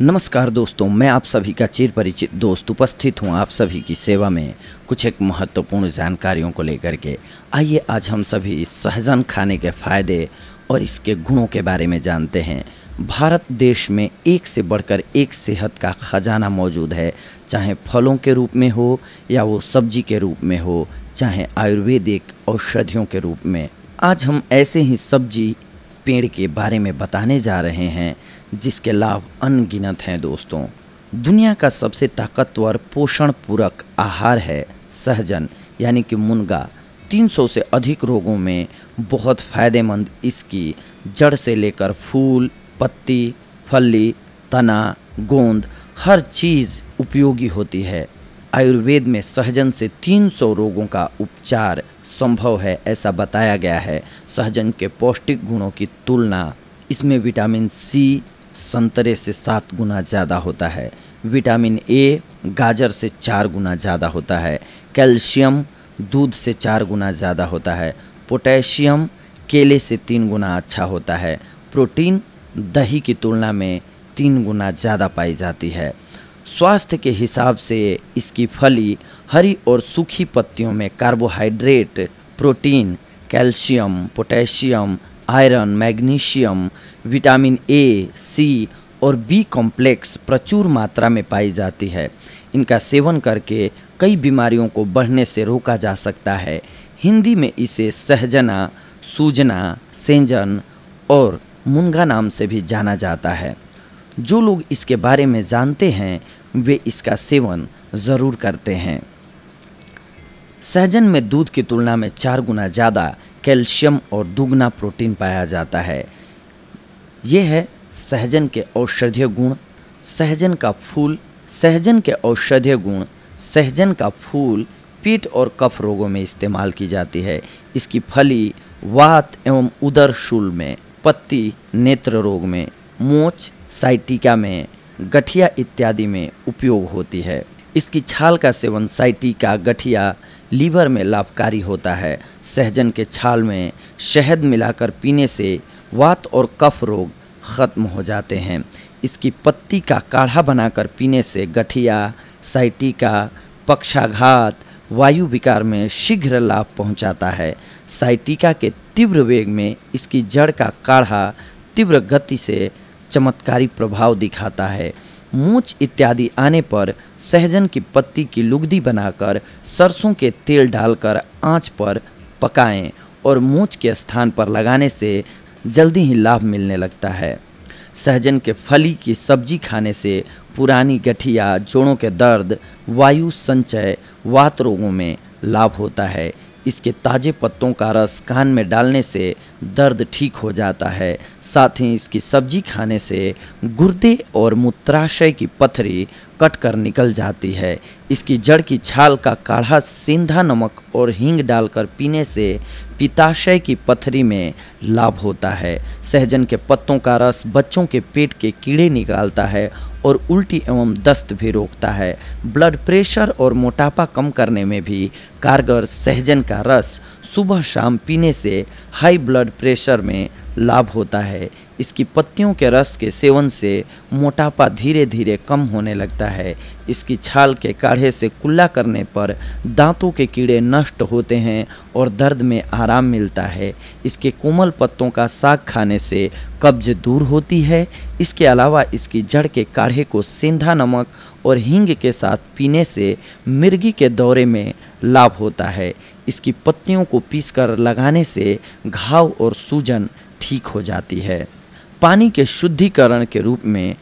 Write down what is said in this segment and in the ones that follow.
नमस्कार दोस्तों मैं आप सभी का चिर परिचित दोस्त उपस्थित हूं आप सभी की सेवा में कुछ एक महत्वपूर्ण जानकारियों को लेकर के आइए आज हम सभी इस सहजन खाने के फायदे और इसके गुणों के बारे में जानते हैं भारत देश में एक से बढ़कर एक सेहत का खजाना मौजूद है चाहे फलों के रूप में हो या वो सब्जी के रूप में हो चाहे आयुर्वेदिक औषधियों के रूप में आज हम ऐसे ही सब्जी पेड़ के बारे में बताने जा रहे हैं जिसके लाभ अनगिनत हैं दोस्तों दुनिया का सबसे ताकतवर पोषण पूरक आहार है सहजन यानी कि मुनगा 300 से अधिक रोगों में बहुत फ़ायदेमंद इसकी जड़ से लेकर फूल पत्ती फली तना गोंद हर चीज़ उपयोगी होती है आयुर्वेद में सहजन से 300 रोगों का उपचार संभव है ऐसा बताया गया है सहजन के पौष्टिक गुणों की तुलना इसमें विटामिन सी संतरे से सात गुना ज़्यादा होता है विटामिन ए गाजर से चार गुना ज़्यादा होता है कैल्शियम दूध से चार गुना ज़्यादा होता है पोटेशियम केले से तीन गुना अच्छा होता है प्रोटीन दही की तुलना में तीन गुना ज़्यादा पाई जाती है स्वास्थ्य के हिसाब से इसकी फली हरी और सूखी पत्तियों में carbohydrate protein calcium potassium iron magnesium vitamin A C और बी कॉम्प्लेक्स प्रचुर मात्रा में पाई जाती है इनका सेवन करके कई बीमारियों को बढ़ने से रोका जा सकता है हिंदी में इसे सहजना सूजना सेंजन और मुनगा नाम से भी जाना जाता है जो लोग इसके बारे में जानते हैं वे इसका सेवन ज़रूर करते हैं सहजन में दूध की तुलना में चार गुना ज़्यादा कैल्शियम और दुगना प्रोटीन पाया जाता है ये है सहजन के औषधीय गुण सहजन का फूल सहजन के औषधीय गुण सहजन का फूल पीठ और कफ रोगों में इस्तेमाल की जाती है इसकी फली वात एवं उदर शूल में पत्ती नेत्र रोग में मोच साइटिका में गठिया इत्यादि में उपयोग होती है इसकी छाल का सेवन साइटिका गठिया लीवर में लाभकारी होता है सहजन के छाल में शहद मिलाकर पीने से वात और कफ रोग ख़त्म हो जाते हैं इसकी पत्ती का काढ़ा बनाकर पीने से गठिया साइटिका पक्षाघात वायु विकार में शीघ्र लाभ पहुंचाता है साइटिका के तीव्र वेग में इसकी जड़ का काढ़ा तीव्र गति से चमत्कारी प्रभाव दिखाता है मूछ इत्यादि आने पर सहजन की पत्ती की लुगदी बनाकर सरसों के तेल डालकर आंच पर पकाएं और मूछ के स्थान पर लगाने से जल्दी ही लाभ मिलने लगता है सहजन के फली की सब्जी खाने से पुरानी गठिया जोड़ों के दर्द वायु संचय वात रोगों में लाभ होता है इसके ताजे पत्तों का रस कान में डालने से दर्द ठीक हो जाता है साथ ही इसकी सब्जी खाने से गुर्दे और मूत्राशय की पथरी कट कर निकल जाती है इसकी जड़ की छाल का काढ़ा सेंधा नमक और हींग डालकर पीने से पिताशय की पथरी में लाभ होता है सहजन के पत्तों का रस बच्चों के पेट के कीड़े निकालता है और उल्टी एवं दस्त भी रोकता है ब्लड प्रेशर और मोटापा कम करने में भी कारगर सहजन का रस सुबह शाम पीने से हाई ब्लड प्रेशर में लाभ होता है इसकी पत्तियों के रस के सेवन से मोटापा धीरे धीरे कम होने लगता है इसकी छाल के काढ़े से कुल्ला करने पर दांतों के कीड़े नष्ट होते हैं और दर्द में आराम मिलता है इसके कोमल पत्तों का साग खाने से कब्ज दूर होती है इसके अलावा इसकी जड़ के काढ़े को सेंधा नमक और हींग के साथ पीने से मिर्गी के दौरे में लाभ होता है इसकी पत्तियों को पीसकर लगाने से घाव और सूजन ठीक हो जाती है पानी के शुद्धिकरण के रूप में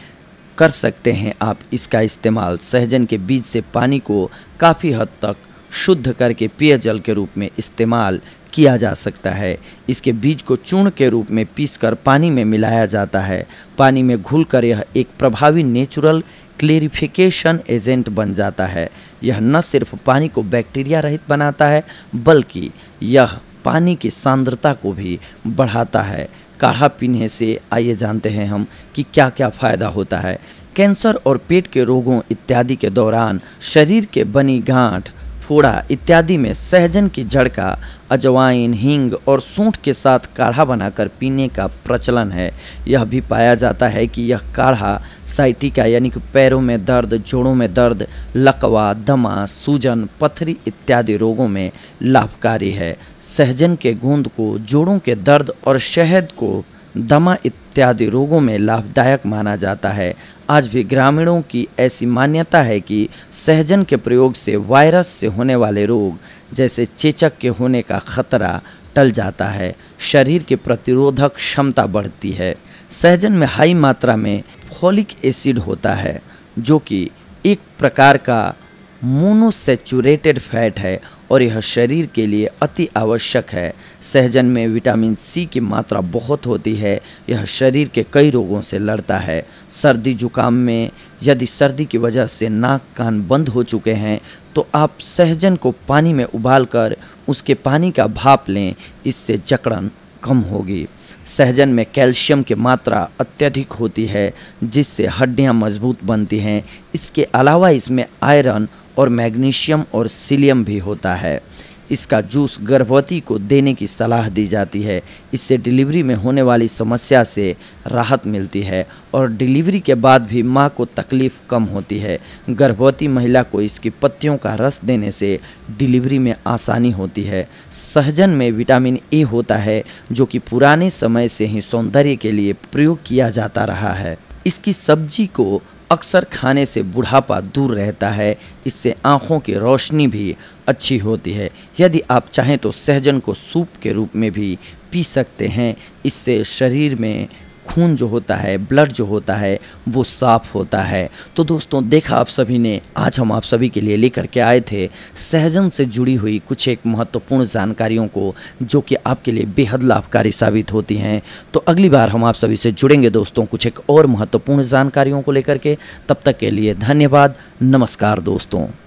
कर सकते हैं आप इसका इस्तेमाल सहजन के बीज से पानी को काफ़ी हद तक शुद्ध करके पेयजल के रूप में इस्तेमाल किया जा सकता है इसके बीज को चूर्ण के रूप में पीसकर पानी में मिलाया जाता है पानी में घुल कर यह एक प्रभावी नेचुरल क्लेरिफिकेशन एजेंट बन जाता है यह न सिर्फ पानी को बैक्टीरिया रहित बनाता है बल्कि यह पानी की सांद्रता को भी बढ़ाता है काढ़ा पीने से आइए जानते हैं हम कि क्या क्या फ़ायदा होता है कैंसर और पेट के रोगों इत्यादि के दौरान शरीर के बनी गांठ फोड़ा इत्यादि में सहजन की जड़ का अजवाइन हींग और सूंठ के साथ काढ़ा बनाकर पीने का प्रचलन है यह भी पाया जाता है कि यह काढ़ा साइटिका यानी कि पैरों में दर्द जोड़ों में दर्द लकवा दमा सूजन पथरी इत्यादि रोगों में लाभकारी है सहजन के गोंद को जोड़ों के दर्द और शहद को दमा इत्यादि रोगों में लाभदायक माना जाता है आज भी ग्रामीणों की ऐसी मान्यता है कि सहजन के प्रयोग से वायरस से होने वाले रोग जैसे चेचक के होने का खतरा टल जाता है शरीर की प्रतिरोधक क्षमता बढ़ती है सहजन में हाई मात्रा में फॉलिक एसिड होता है जो कि एक प्रकार का मोनोसेचुरेटेड फैट है और यह शरीर के लिए अति आवश्यक है सहजन में विटामिन सी की मात्रा बहुत होती है यह शरीर के कई रोगों से लड़ता है सर्दी जुकाम में यदि सर्दी की वजह से नाक कान बंद हो चुके हैं तो आप सहजन को पानी में उबालकर उसके पानी का भाप लें इससे जकड़न कम होगी सहजन में कैल्शियम की मात्रा अत्यधिक होती है जिससे हड्डियां मजबूत बनती हैं इसके अलावा इसमें आयरन और मैग्नीशियम और सिलियम भी होता है इसका जूस गर्भवती को देने की सलाह दी जाती है इससे डिलीवरी में होने वाली समस्या से राहत मिलती है और डिलीवरी के बाद भी मां को तकलीफ कम होती है गर्भवती महिला को इसकी पत्तियों का रस देने से डिलीवरी में आसानी होती है सहजन में विटामिन ए होता है जो कि पुराने समय से ही सौंदर्य के लिए प्रयोग किया जाता रहा है इसकी सब्जी को अक्सर खाने से बुढ़ापा दूर रहता है इससे आँखों की रोशनी भी अच्छी होती है यदि आप चाहें तो सहजन को सूप के रूप में भी पी सकते हैं इससे शरीर में खून जो होता है ब्लड जो होता है वो साफ होता है तो दोस्तों देखा आप सभी ने आज हम आप सभी के लिए लेकर के आए थे सहजन से जुड़ी हुई कुछ एक महत्वपूर्ण जानकारियों को जो कि आपके लिए बेहद लाभकारी साबित होती हैं तो अगली बार हम आप सभी से जुड़ेंगे दोस्तों कुछ एक और महत्वपूर्ण जानकारियों को लेकर के तब तक के लिए धन्यवाद नमस्कार दोस्तों